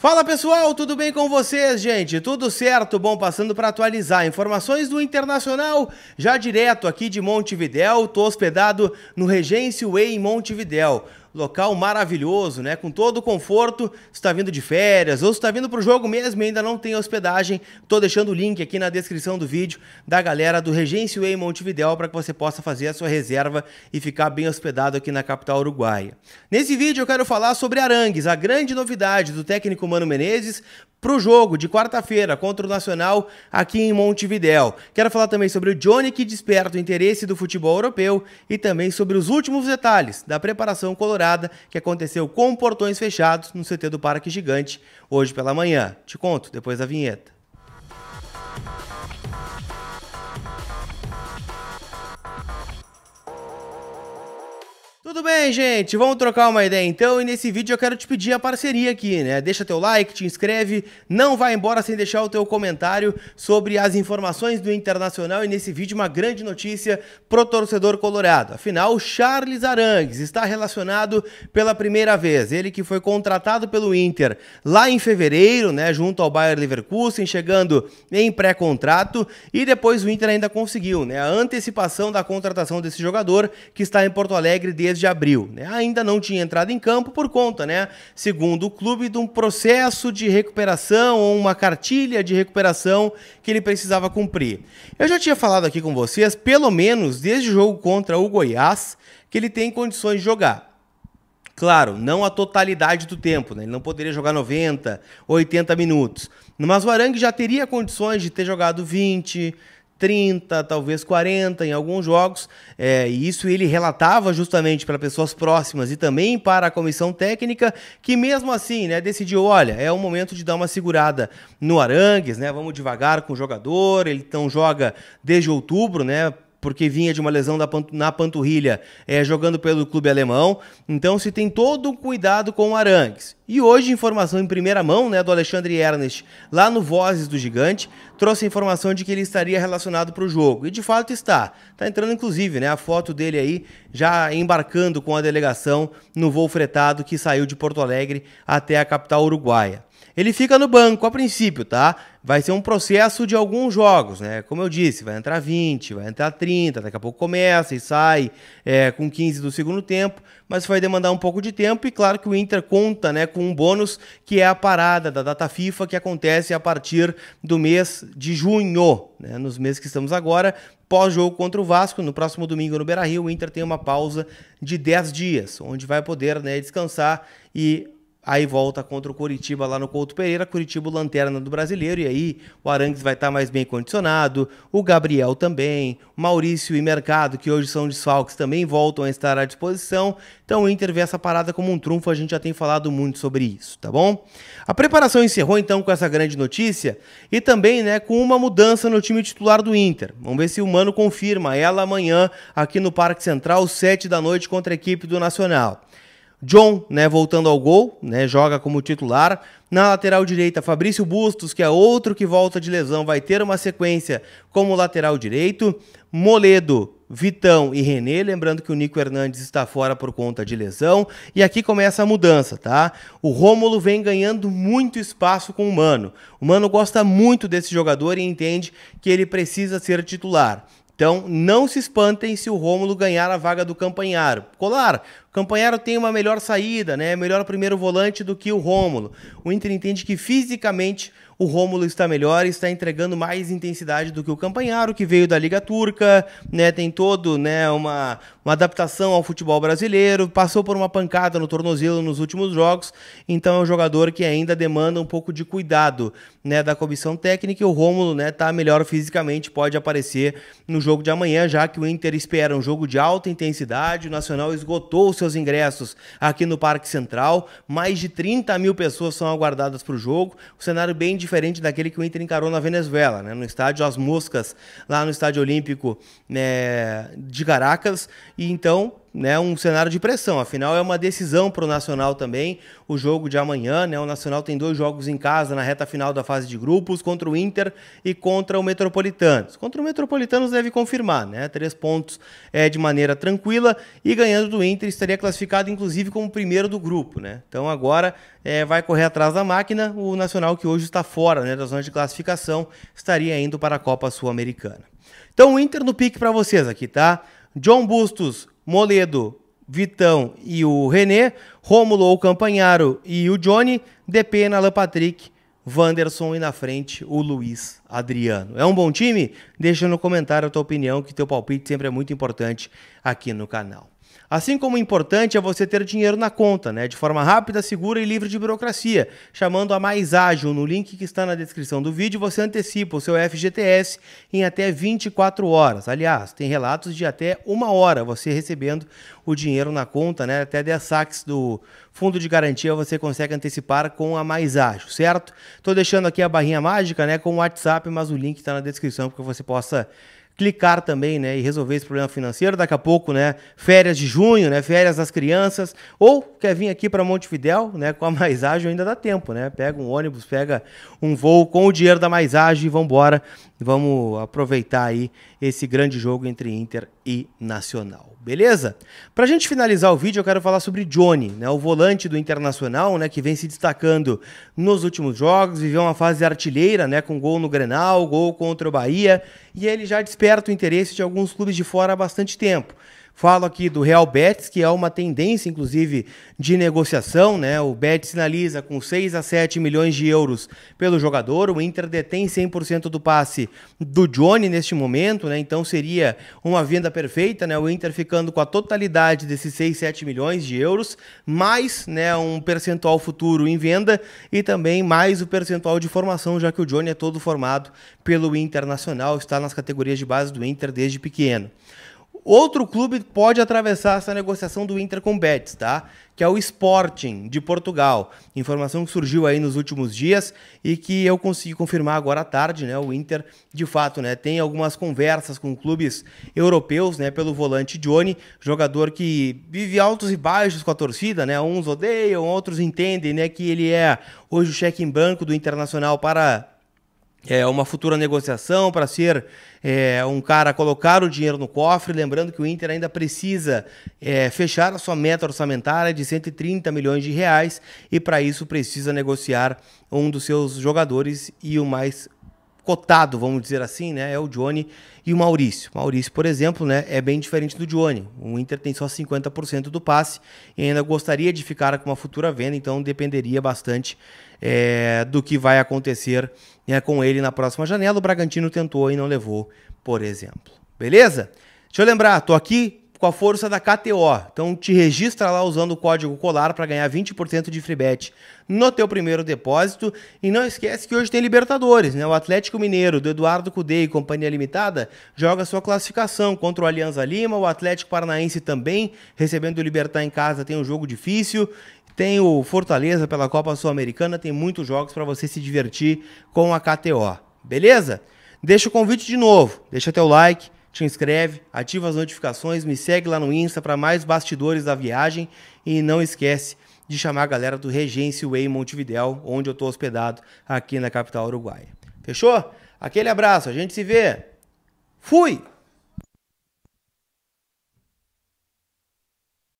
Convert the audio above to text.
Fala pessoal, tudo bem com vocês, gente? Tudo certo? Bom, passando para atualizar informações do Internacional, já direto aqui de Montevidéu, tô hospedado no Regêncio Way em Montevidéu local maravilhoso, né? Com todo o conforto, está vindo de férias ou está vindo para o jogo mesmo e ainda não tem hospedagem, estou deixando o link aqui na descrição do vídeo da galera do Regêncio em Montevidéu para que você possa fazer a sua reserva e ficar bem hospedado aqui na capital uruguaia. Nesse vídeo eu quero falar sobre Arangues, a grande novidade do técnico Mano Menezes, para o jogo de quarta-feira contra o Nacional aqui em Montevidéu. Quero falar também sobre o Johnny que desperta o interesse do futebol europeu e também sobre os últimos detalhes da preparação colorada que aconteceu com portões fechados no CT do Parque Gigante hoje pela manhã. Te conto depois da vinheta. Tudo bem, gente? Vamos trocar uma ideia então. E nesse vídeo eu quero te pedir a parceria aqui, né? Deixa teu like, te inscreve, não vai embora sem deixar o teu comentário sobre as informações do Internacional. E nesse vídeo, uma grande notícia pro torcedor colorado. Afinal, Charles Arangues está relacionado pela primeira vez. Ele que foi contratado pelo Inter lá em fevereiro, né? Junto ao Bayer Leverkusen, chegando em pré-contrato. E depois o Inter ainda conseguiu, né? A antecipação da contratação desse jogador que está em Porto Alegre desde de abril. Né? Ainda não tinha entrado em campo por conta, né? segundo o clube, de um processo de recuperação ou uma cartilha de recuperação que ele precisava cumprir. Eu já tinha falado aqui com vocês, pelo menos desde o jogo contra o Goiás, que ele tem condições de jogar. Claro, não a totalidade do tempo, né? Ele não poderia jogar 90, 80 minutos. Mas o Arangue já teria condições de ter jogado 20, 30, talvez 40 em alguns jogos. É, e isso ele relatava justamente para pessoas próximas e também para a comissão técnica, que mesmo assim né, decidiu: olha, é o momento de dar uma segurada no Arangues, né? Vamos devagar com o jogador, ele então joga desde outubro, né? porque vinha de uma lesão na panturrilha é, jogando pelo clube alemão. Então se tem todo o cuidado com o Arangues. E hoje, informação em primeira mão né, do Alexandre Ernest, lá no Vozes do Gigante, trouxe a informação de que ele estaria relacionado para o jogo. E de fato está. Está entrando, inclusive, né, a foto dele aí já embarcando com a delegação no voo fretado que saiu de Porto Alegre até a capital uruguaia. Ele fica no banco a princípio, tá? Vai ser um processo de alguns jogos, né? Como eu disse, vai entrar 20, vai entrar 30, daqui a pouco começa e sai é, com 15 do segundo tempo, mas vai demandar um pouco de tempo e claro que o Inter conta né, com um bônus que é a parada da data FIFA que acontece a partir do mês de junho, né? Nos meses que estamos agora, pós-jogo contra o Vasco, no próximo domingo no Beira-Rio, o Inter tem uma pausa de 10 dias, onde vai poder né, descansar e Aí volta contra o Curitiba lá no Couto Pereira, Curitiba lanterna do brasileiro, e aí o Arangues vai estar tá mais bem condicionado, o Gabriel também, Maurício e Mercado, que hoje são desfalques, também voltam a estar à disposição. Então o Inter vê essa parada como um trunfo, a gente já tem falado muito sobre isso, tá bom? A preparação encerrou então com essa grande notícia e também né, com uma mudança no time titular do Inter. Vamos ver se o Mano confirma ela amanhã aqui no Parque Central, 7 da noite, contra a equipe do Nacional. John, né, voltando ao gol, né, joga como titular. Na lateral direita, Fabrício Bustos, que é outro que volta de lesão, vai ter uma sequência como lateral direito. Moledo, Vitão e René, lembrando que o Nico Hernandes está fora por conta de lesão. E aqui começa a mudança, tá? O Rômulo vem ganhando muito espaço com o Mano. O Mano gosta muito desse jogador e entende que ele precisa ser titular. Então, não se espantem se o Rômulo ganhar a vaga do Campanharo. Colar, o Campanharo tem uma melhor saída, né? Melhor primeiro volante do que o Rômulo. O Inter entende que fisicamente o Rômulo está melhor e está entregando mais intensidade do que o Campanharo, que veio da Liga Turca, né? Tem todo, né, uma, uma adaptação ao futebol brasileiro, passou por uma pancada no tornozelo nos últimos jogos, então é um jogador que ainda demanda um pouco de cuidado, né, da comissão técnica. E o Rômulo, né, tá melhor fisicamente, pode aparecer no jogo de amanhã, já que o Inter espera um jogo de alta intensidade. O Nacional esgotou seus ingressos aqui no Parque Central, mais de 30 mil pessoas são aguardadas para o jogo. Um cenário bem difícil diferente daquele que o Inter encarou na Venezuela, né? no estádio As Moscas, lá no Estádio Olímpico né, de Caracas. E então né, um cenário de pressão. Afinal, é uma decisão para o Nacional também. O jogo de amanhã, né? O Nacional tem dois jogos em casa na reta final da fase de grupos, contra o Inter e contra o Metropolitanos. Contra o Metropolitanos deve confirmar, né? Três pontos é, de maneira tranquila e ganhando do Inter estaria classificado, inclusive, como primeiro do grupo, né? Então agora é, vai correr atrás da máquina. O Nacional, que hoje está fora né, da zona de classificação, estaria indo para a Copa Sul-Americana. Então, o Inter no pique para vocês aqui, tá? John Bustos, Moledo, Vitão e o René, Rômulo o Campanharo e o Johnny, DP, Alan Patrick, Wanderson e na frente o Luiz Adriano. É um bom time? Deixa no comentário a tua opinião, que teu palpite sempre é muito importante aqui no canal. Assim como é importante é você ter dinheiro na conta, né? De forma rápida, segura e livre de burocracia. Chamando a Mais Ágil no link que está na descrição do vídeo, você antecipa o seu FGTS em até 24 horas. Aliás, tem relatos de até uma hora você recebendo o dinheiro na conta, né? Até 10 saques do fundo de garantia você consegue antecipar com a Mais Ágil, certo? Estou deixando aqui a barrinha mágica, né? Com o WhatsApp, mas o link está na descrição para que você possa clicar também, né, e resolver esse problema financeiro. Daqui a pouco, né, férias de junho, né, férias das crianças, ou quer vir aqui para Montevidéu, né, com a Maisagem ainda dá tempo, né? Pega um ônibus, pega um voo com o dinheiro da Maisagem e vamos embora. Vamos aproveitar aí esse grande jogo entre Inter e Nacional. Beleza? Para a gente finalizar o vídeo, eu quero falar sobre Johnny, né, o volante do Internacional, né, que vem se destacando nos últimos jogos, viveu uma fase artilheira, né, com gol no Grenal, gol contra o Bahia, e ele já desperta o interesse de alguns clubes de fora há bastante tempo. Falo aqui do Real Betis, que é uma tendência, inclusive, de negociação. Né? O Betis sinaliza com 6 a 7 milhões de euros pelo jogador. O Inter detém 100% do passe do Johnny neste momento, né? então seria uma venda perfeita. Né? O Inter ficando com a totalidade desses 6, 7 milhões de euros, mais né, um percentual futuro em venda e também mais o percentual de formação, já que o Johnny é todo formado pelo Internacional, está nas categorias de base do Inter desde pequeno. Outro clube pode atravessar essa negociação do Inter com o Betis, tá? Que é o Sporting de Portugal. Informação que surgiu aí nos últimos dias e que eu consegui confirmar agora à tarde, né? O Inter, de fato, né, tem algumas conversas com clubes europeus, né, pelo volante Johnny, jogador que vive altos e baixos com a torcida, né? Uns odeiam, outros entendem, né, que ele é hoje o cheque em branco do Internacional para é, uma futura negociação para ser é, um cara colocar o dinheiro no cofre. Lembrando que o Inter ainda precisa é, fechar a sua meta orçamentária de 130 milhões de reais e para isso precisa negociar um dos seus jogadores e o mais cotado, vamos dizer assim, né, é o Johnny e o Maurício. Maurício, por exemplo, né, é bem diferente do Johnny. O Inter tem só 50% do passe e ainda gostaria de ficar com uma futura venda, então dependeria bastante é, do que vai acontecer né, com ele na próxima janela. O Bragantino tentou e não levou, por exemplo. Beleza? Deixa eu lembrar, tô aqui com a força da KTO. Então te registra lá usando o código COLAR para ganhar 20% de free bet no teu primeiro depósito. E não esquece que hoje tem Libertadores, né? O Atlético Mineiro do Eduardo Cudei e Companhia Limitada joga sua classificação contra o Alianza Lima, o Atlético Paranaense também, recebendo o Libertar em casa, tem um jogo difícil. Tem o Fortaleza pela Copa Sul-Americana, tem muitos jogos para você se divertir com a KTO. Beleza? Deixa o convite de novo, deixa teu like, te inscreve, ativa as notificações, me segue lá no Insta para mais bastidores da viagem e não esquece de chamar a galera do Regência Way Montevidéu, onde eu estou hospedado aqui na capital uruguaia. Fechou? Aquele abraço, a gente se vê. Fui!